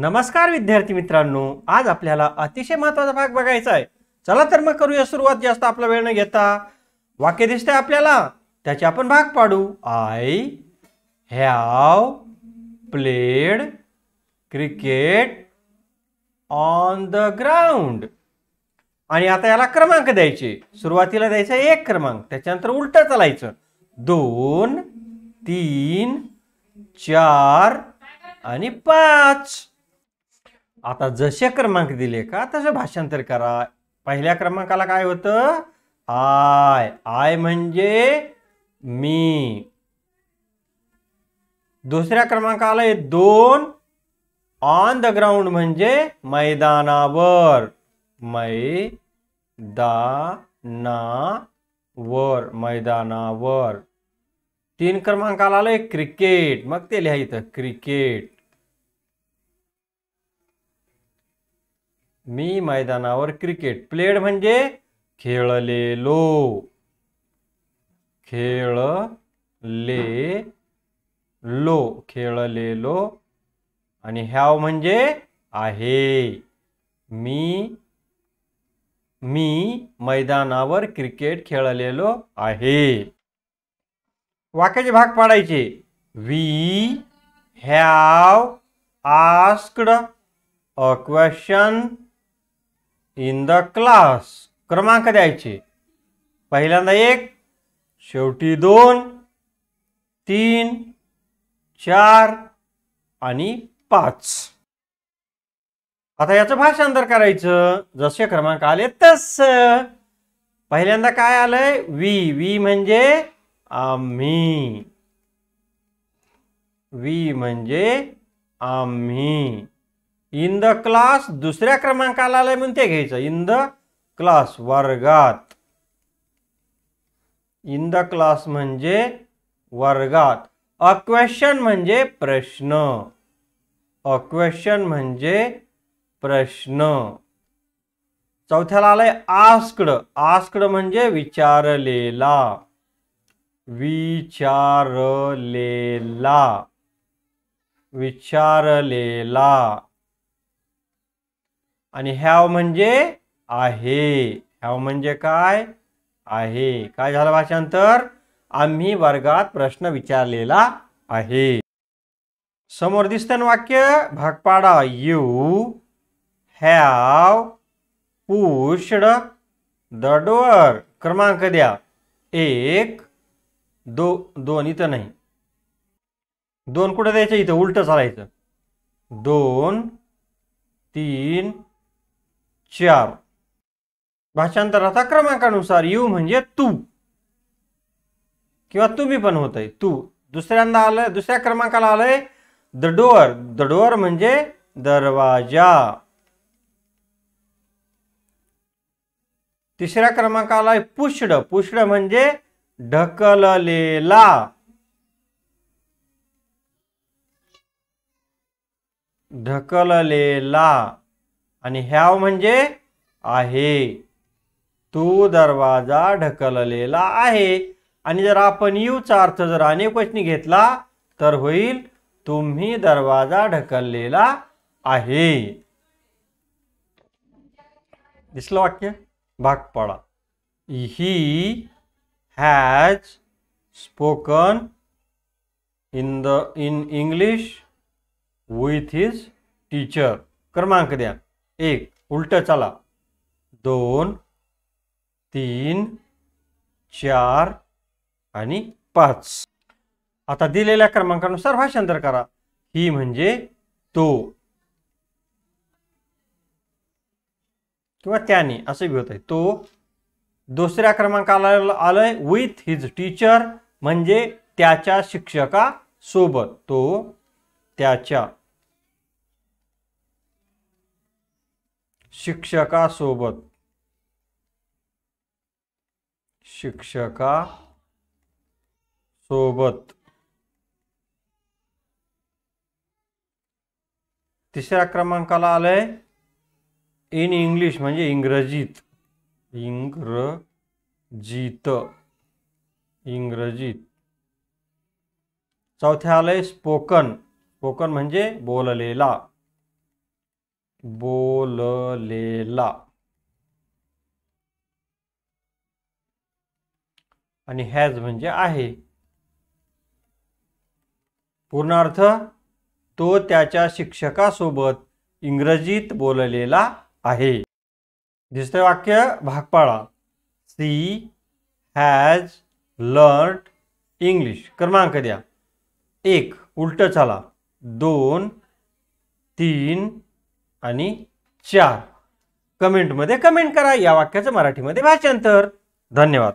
नमस्कार विद्यार्थी मित्रांनो आज आपल्याला अतिशय महत्वाचा भाग बघायचा आहे चला तर मग करूया सुरुवात जास्त आपला वेळ न घेता वाक्य दिसतंय आपल्याला त्याचे आपण भाग पाडू I have played cricket on the ground आणि आता याला क्रमांक द्यायचे सुरुवातीला द्यायचा एक क्रमांक त्याच्यानंतर उलट चालायचं दोन तीन चार आणि पाच आता जसे क्रमांक दिले का तसं भाषांतर करा पहिल्या क्रमांकाला काय होतं आय आय म्हणजे मी दुसऱ्या क्रमांकाला दोन ऑन द ग्राउंड म्हणजे मैदानावर दा ना मै वर मैदानावर तीन क्रमांकाला आलं क्रिकेट मग ते लिहायचं क्रिकेट मी मैदानावर क्रिकेट प्लेड म्हणजे खेळलेलो ले लो खेळलेलो आणि ह्याव म्हणजे आहे मी मी मैदानावर क्रिकेट खेळलेलो आहे वाक्याचे भाग पाडायचे we have asked a question in the class क्रमांक द्यायचे पहिल्यांदा एक शेवटी दोन तीन चार आणि पाच आता याचं भाषांतर करायचं जसे क्रमांक आले तस पहिल्यांदा काय आलंय वी वी म्हणजे आम्ही वी म्हणजे आम्ही इन द क्लास दुसऱ्या क्रमांकाला आलाय म्हणून ते घ्यायचं इन द क्लास वर्गात इन द क्लास म्हणजे वर्गात अ क्वेश्चन म्हणजे प्रश्न अ क्वेश्चन म्हणजे प्रश्न चौथ्याला आलाय आस्कड आस्कड म्हणजे विचारलेला विचारलेला विचारलेला आणि ह्याव म्हणजे आहे हॅव म्हणजे काय आहे काय झालं भाषांतर आम्ही वर्गात प्रश्न विचारलेला आहे समोर दिसतं वाक्य भागपाडा you have pushed the door क्रमांक द्या एक दो दोन इथं नाही दोन कुठं द्यायचं इथं उलटं चालायचं दोन तीन चार भाषांतराचा क्रमांकानुसार यू म्हणजे तू किंवा तुम्ही पण होत आहे तू दुसऱ्यांदा आलं दुसऱ्या क्रमांकाला आलंय द डोअर द डोअर म्हणजे दरवाजा तिसऱ्या क्रमांकाला आहे पुष्ड पुष्ड म्हणजे ढकललेला ढकललेला आणि ह्याव म्हणजे आहे तू दरवाजा ढकललेला आहे आणि जर आपण यूचा अर्थ जर अनेक वचनी घेतला तर होईल तुम्ही दरवाजा ढकललेला आहे दिसलं वाक्य भाग पडा he has spoken in the in English with his teacher क्रमांक द्या एक उलट चला दोन तीन चार आणि पाच आता दिलेल्या क्रमांकानुसार भाषांतर करा ही म्हणजे तो किंवा त्याने असं होत आहे तो दुसऱ्या क्रमांकाला आलंय विथ हिज टीचर म्हणजे त्याच्या शिक्षकासोबत तो त्याच्या शिक्षकासोबत शिक्षका सोबत तिसऱ्या क्रमांकाला आलंय इन इंग्लिश म्हणजे इंग्रजीत इंग्रजीत इंग्रजीत चौथ्या आलंय स्पोकन स्पोकन म्हणजे बोललेला बोललेला आणि हॅज म्हणजे आहे पूर्णार्थ तो त्याच्या शिक्षकासोबत इंग्रजीत बोललेला आहे दिसतंय वाक्य भागपाळा सी हॅज लर्न इंग्लिश क्रमांक द्या एक उलट चला दोन तीन आणि चार कमेंटमध्ये कमेंट करा या वाक्याचं मराठीमध्ये भाषांतर धन्यवाद